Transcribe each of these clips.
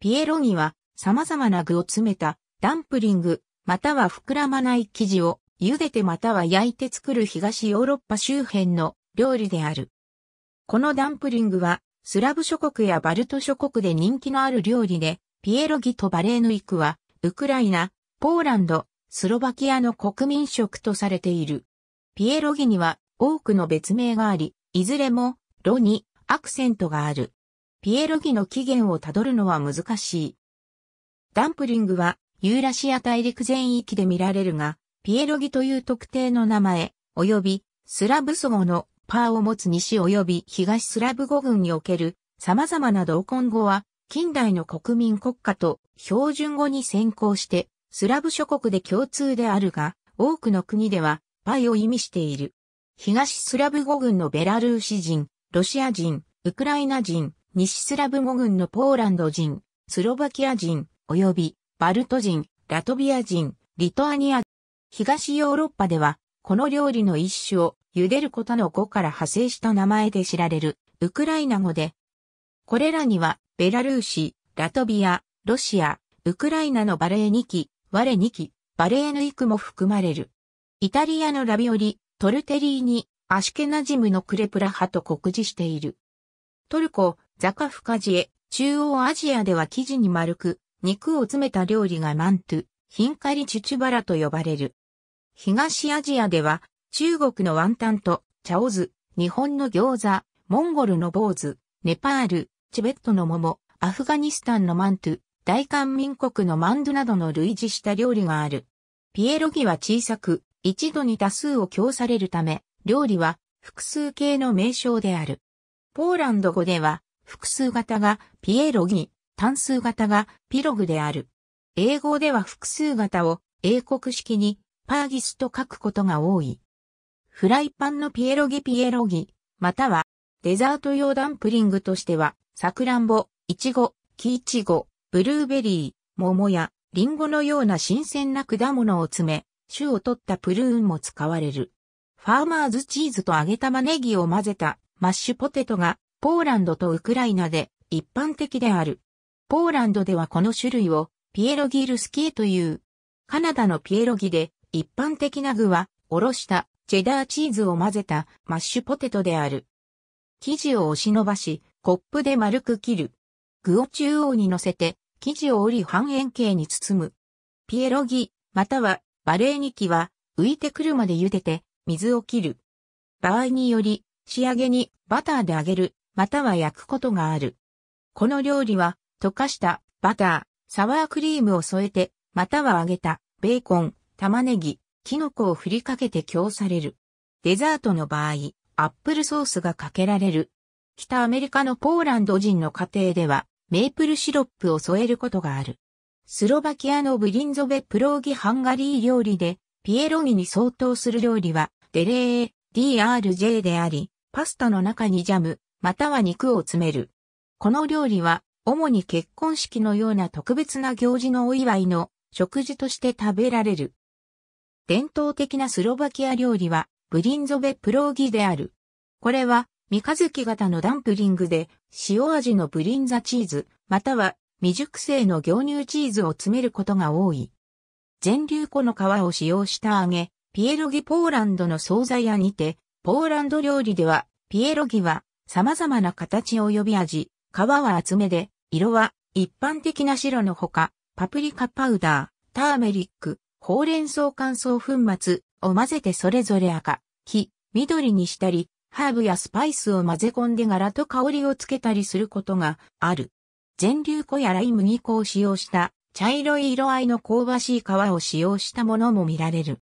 ピエロギは様々な具を詰めたダンプリング、または膨らまない生地を茹でてまたは焼いて作る東ヨーロッパ周辺の料理である。このダンプリングはスラブ諸国やバルト諸国で人気のある料理で、ピエロギとバレーヌイクはウクライナ、ポーランド、スロバキアの国民食とされている。ピエロギには多くの別名があり、いずれもロにアクセントがある。ピエロギの起源をたどるのは難しい。ダンプリングはユーラシア大陸全域で見られるが、ピエロギという特定の名前、及びスラブ祖語のパーを持つ西及び東スラブ語群における様々な同根語は近代の国民国家と標準語に先行してスラブ諸国で共通であるが多くの国ではパイを意味している。東スラブ語群のベラルーシ人、ロシア人、ウクライナ人、西スラブ語群のポーランド人、スロバキア人、及びバルト人、ラトビア人、リトアニア。東ヨーロッパでは、この料理の一種を、茹でることの語から派生した名前で知られる、ウクライナ語で。これらには、ベラルーシ、ラトビア、ロシア、ウクライナのバレエ2期、ワレ2期、バレエヌイクも含まれる。イタリアのラビオリ、トルテリーニ、アシケナジムのクレプラ派と告示している。トルコ、ザカフカジエ、中央アジアでは生地に丸く、肉を詰めた料理がマントゥ、ヒンカリチュチュバラと呼ばれる。東アジアでは、中国のワンタンと、チャオズ、日本の餃子、モンゴルの坊主、ネパール、チベットの桃、アフガニスタンのマントゥ、大韓民国のマンドゥなどの類似した料理がある。ピエロギは小さく、一度に多数を供されるため、料理は複数形の名称である。ポーランド語では、複数型がピエロギ、単数型がピログである。英語では複数型を英国式にパーギスと書くことが多い。フライパンのピエロギピエロギ、またはデザート用ダンプリングとしては、サクランボ、イチゴ、キイチゴ、ブルーベリー、桃やリンゴのような新鮮な果物を詰め、種を取ったプルーンも使われる。ファーマーズチーズと揚げ玉ねぎを混ぜたマッシュポテトがポーランドとウクライナで一般的である。ポーランドではこの種類をピエロギールスキーという。カナダのピエロギで一般的な具はおろしたチェダーチーズを混ぜたマッシュポテトである。生地を押し伸ばし、コップで丸く切る。具を中央に乗せて、生地を折り半円形に包む。ピエロギ、またはバレーニキは浮いてくるまで茹でて水を切る。場合により、仕上げにバターで揚げるまたは焼くことがある。この料理は、溶かしたバター、サワークリームを添えて、または揚げたベーコン、玉ねぎ、キノコを振りかけて供される。デザートの場合、アップルソースがかけられる。北アメリカのポーランド人の家庭では、メープルシロップを添えることがある。スロバキアのブリンゾベプローギハンガリー料理で、ピエロギに相当する料理は、デレー、DRJ であり、パスタの中にジャム、または肉を詰める。この料理は、主に結婚式のような特別な行事のお祝いの食事として食べられる。伝統的なスロバキア料理は、ブリンゾベプローギである。これは、三日月型のダンプリングで、塩味のブリンザチーズ、または未熟成の牛乳チーズを詰めることが多い。全粒粉の皮を使用した揚げ、ピエロギポーランドの惣菜屋にて、ポーランド料理では、ピエロギは様々な形及び味、皮は厚めで、色は一般的な白のほか、パプリカパウダー、ターメリック、ほうれん草乾燥粉末を混ぜてそれぞれ赤、黄、緑にしたり、ハーブやスパイスを混ぜ込んで柄と香りをつけたりすることがある。全粒粉やライ麦粉を使用した茶色い色合いの香ばしい皮を使用したものも見られる。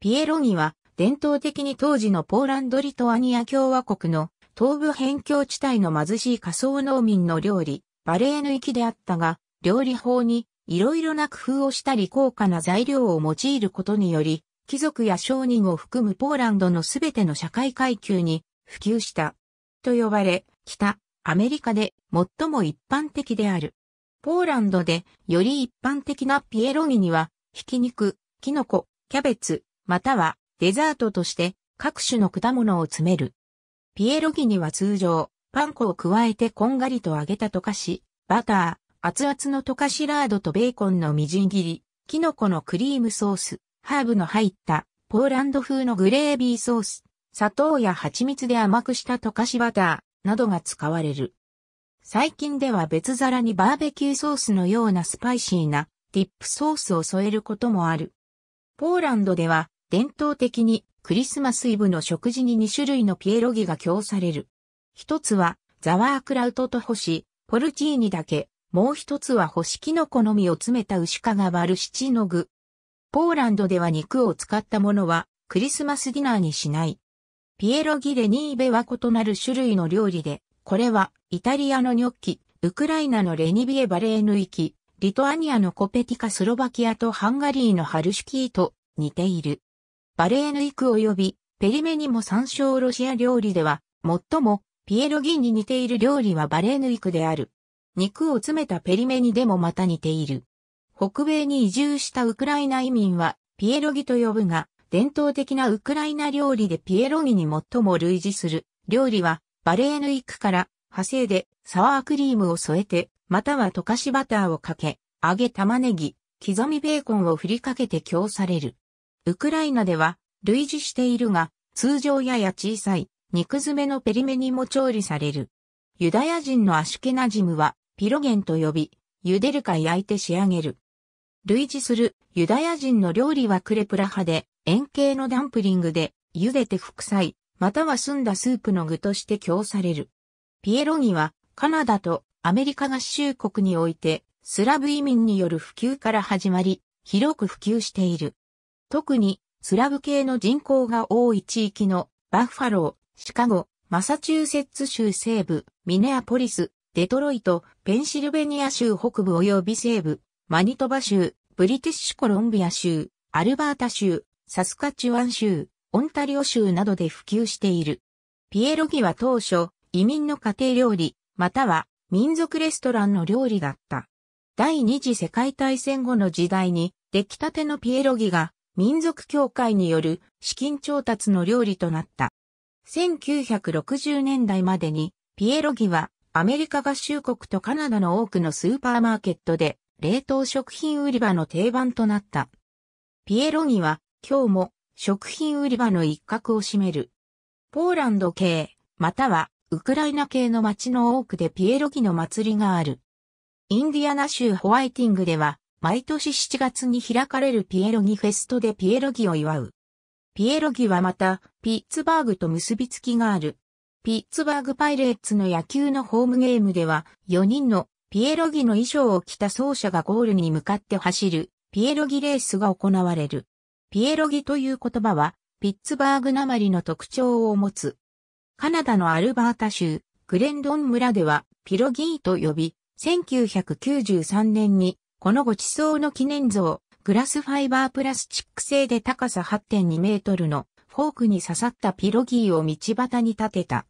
ピエロギは伝統的に当時のポーランド・リトアニア共和国の東部辺境地帯の貧しい仮想農民の料理、バレーヌ行きであったが、料理法にいろいろな工夫をしたり高価な材料を用いることにより、貴族や商人を含むポーランドのすべての社会階級に普及した。と呼ばれ、北、アメリカで最も一般的である。ポーランドでより一般的なピエロギには、ひき肉、キノコ、キャベツ、またはデザートとして各種の果物を詰める。ピエロギには通常、パン粉を加えてこんがりと揚げた溶かし、バター、熱々の溶かしラードとベーコンのみじん切り、キノコのクリームソース、ハーブの入ったポーランド風のグレービーソース、砂糖や蜂蜜で甘くした溶かしバターなどが使われる。最近では別皿にバーベキューソースのようなスパイシーなディップソースを添えることもある。ポーランドでは伝統的にクリスマスイブの食事に2種類のピエロギが供される。一つはザワークラウトと星、ポルチーニだけ、もう一つは星キノコの実を詰めた牛かが割る七の具。ポーランドでは肉を使ったものはクリスマスディナーにしない。ピエロギレニーベは異なる種類の料理で、これはイタリアのニョッキ、ウクライナのレニビエバレーヌイキ、リトアニアのコペティカスロバキアとハンガリーのハルシュキーと似ている。バレーヌイク及びペリメニも参照ロシア料理では、最もピエロギに似ている料理はバレーヌイクである。肉を詰めたペリメニでもまた似ている。北米に移住したウクライナ移民はピエロギと呼ぶが、伝統的なウクライナ料理でピエロギに最も類似する料理はバレーヌイクから派生でサワークリームを添えて、または溶かしバターをかけ、揚げ玉ねぎ、刻みベーコンを振りかけて供される。ウクライナでは類似しているが、通常やや小さい肉詰めのペリメニも調理される。ユダヤ人のアシュケナジムはピロゲンと呼び、茹でるか焼いて仕上げる。類似するユダヤ人の料理はクレプラ派で、円形のダンプリングで、茹でて副菜、または澄んだスープの具として供される。ピエロギは、カナダとアメリカ合衆国において、スラブ移民による普及から始まり、広く普及している。特にスラブ系の人口が多い地域のバッファロー、シカゴ、マサチューセッツ州西部、ミネアポリス、デトロイト、ペンシルベニア州北部及び西部、マニトバ州、ブリティッシュコロンビア州、アルバータ州、サスカチュワン州、オンタリオ州などで普及している。ピエロギは当初、移民の家庭料理、または民族レストランの料理だった。第二次世界大戦後の時代に、出来たてのピエロギが民族協会による資金調達の料理となった。1960年代までにピエロギはアメリカ合衆国とカナダの多くのスーパーマーケットで冷凍食品売り場の定番となった。ピエロギは今日も食品売り場の一角を占める。ポーランド系、またはウクライナ系の街の多くでピエロギの祭りがある。インディアナ州ホワイティングでは毎年7月に開かれるピエロギフェストでピエロギを祝う。ピエロギはまた、ピッツバーグと結びつきがある。ピッツバーグパイレーツの野球のホームゲームでは、4人のピエロギの衣装を着た走者がゴールに向かって走る、ピエロギレースが行われる。ピエロギという言葉は、ピッツバーグなまりの特徴を持つ。カナダのアルバータ州、グレンドン村では、ピロギーと呼び、1993年にこのごそうの記念像、グラスファイバープラスチック製で高さ8.2メートルのフォークに刺さったピロギーを道端に立てた。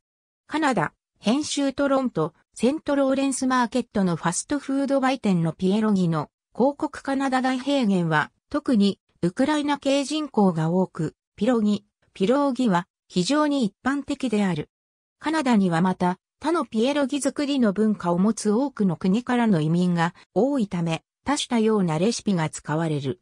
カナダ、編集トロント、セントローレンスマーケットのファストフード売店のピエロギの広告カナダ大平原は特にウクライナ系人口が多く、ピロギ、ピローギは非常に一般的である。カナダにはまた他のピエロギ作りの文化を持つ多くの国からの移民が多いため、多種多様なレシピが使われる。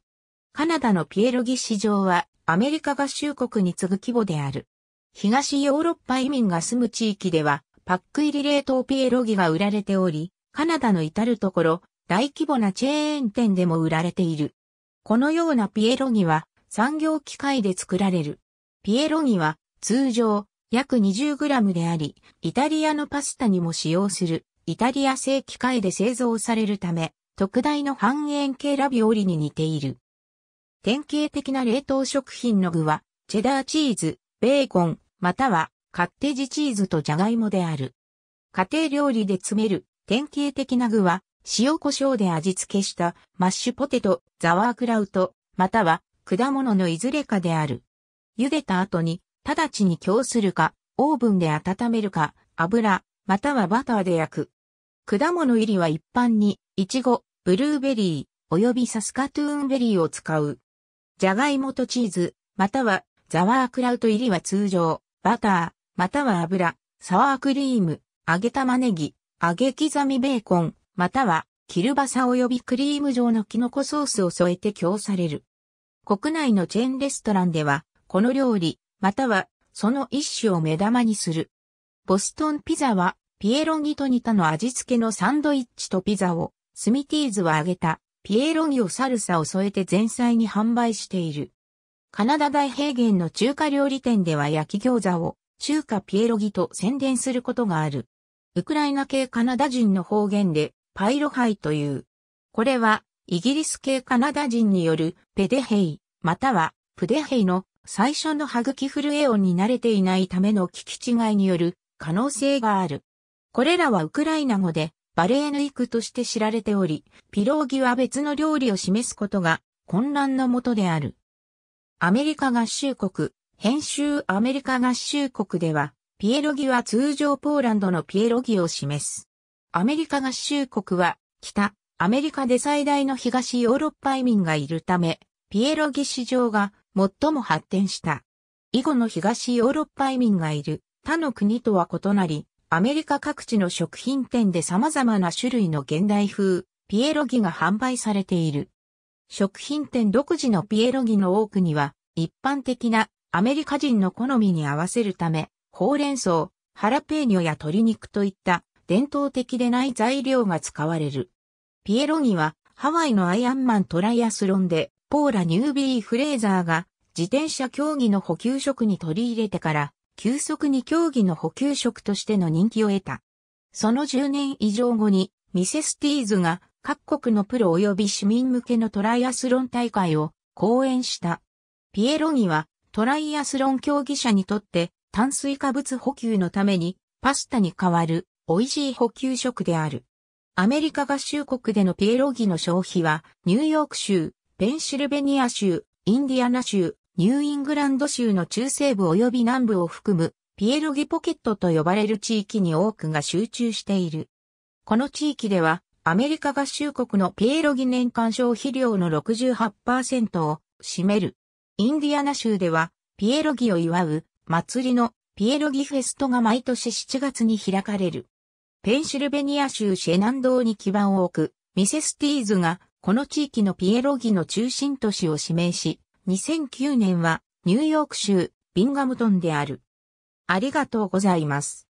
カナダのピエロギ市場はアメリカ合衆国に次ぐ規模である。東ヨーロッパ移民が住む地域ではパック入り冷凍ピエロギが売られており、カナダの至るところ大規模なチェーン店でも売られている。このようなピエロギは産業機械で作られる。ピエロギは通常約 20g であり、イタリアのパスタにも使用するイタリア製機械で製造されるため、特大の半円形ラビオリに似ている。典型的な冷凍食品の具は、チェダーチーズ、ベーコン、またはカッテージチーズとジャガイモである。家庭料理で詰める典型的な具は、塩胡椒で味付けしたマッシュポテト、ザワークラウト、または果物のいずれかである。茹でた後に、直ちに強するか、オーブンで温めるか、油、またはバターで焼く。果物入りは一般に、イチゴ、ブルーベリー、及びサスカトゥーンベリーを使う。じゃがいもとチーズ、またはザワークラウト入りは通常、バター、または油、サワークリーム、揚げ玉ねぎ、揚げ刻みベーコン、または、キルバサ及びクリーム状のキノコソースを添えて供される。国内のチェーンレストランでは、この料理、または、その一種を目玉にする。ボストンピザは、ピエロギと似たの味付けのサンドイッチとピザを、スミティーズは揚げた、ピエロギをサルサを添えて前菜に販売している。カナダ大平原の中華料理店では焼き餃子を、中華ピエロギと宣伝することがある。ウクライナ系カナダ人の方言で、パイロハイという。これは、イギリス系カナダ人によるペデヘイ、またはプデヘイの最初の歯茎フルエオンに慣れていないための聞き違いによる可能性がある。これらはウクライナ語でバレーヌイクとして知られており、ピローギは別の料理を示すことが混乱のもとである。アメリカ合衆国、編集アメリカ合衆国では、ピエロギは通常ポーランドのピエロギを示す。アメリカ合衆国は、北、アメリカで最大の東ヨーロッパ移民がいるため、ピエロギ市場が最も発展した。以後の東ヨーロッパ移民がいる他の国とは異なり、アメリカ各地の食品店で様々な種類の現代風、ピエロギが販売されている。食品店独自のピエロギの多くには、一般的なアメリカ人の好みに合わせるため、ほうれん草、ハラペーニョや鶏肉といった伝統的でない材料が使われる。ピエロギはハワイのアイアンマントライアスロンでポーラ・ニュービー・フレーザーが自転車競技の補給食に取り入れてから急速に競技の補給食としての人気を得た。その10年以上後に、ミセスティーズが各国のプロ及び市民向けのトライアスロン大会を講演した。ピエロギはトライアスロン競技者にとって炭水化物補給のためにパスタに代わる美味しい補給食である。アメリカ合衆国でのピエロギの消費はニューヨーク州、ペンシルベニア州、インディアナ州、ニューイングランド州の中西部及び南部を含むピエロギポケットと呼ばれる地域に多くが集中している。この地域ではアメリカ合衆国のピエロギ年間消費量の68%を占める。インディアナ州ではピエロギを祝う祭りのピエロギフェストが毎年7月に開かれる。ペンシルベニア州シェナンドーに基盤を置くミセスティーズがこの地域のピエロギの中心都市を指名し、2009年はニューヨーク州ビンガムトンである。ありがとうございます。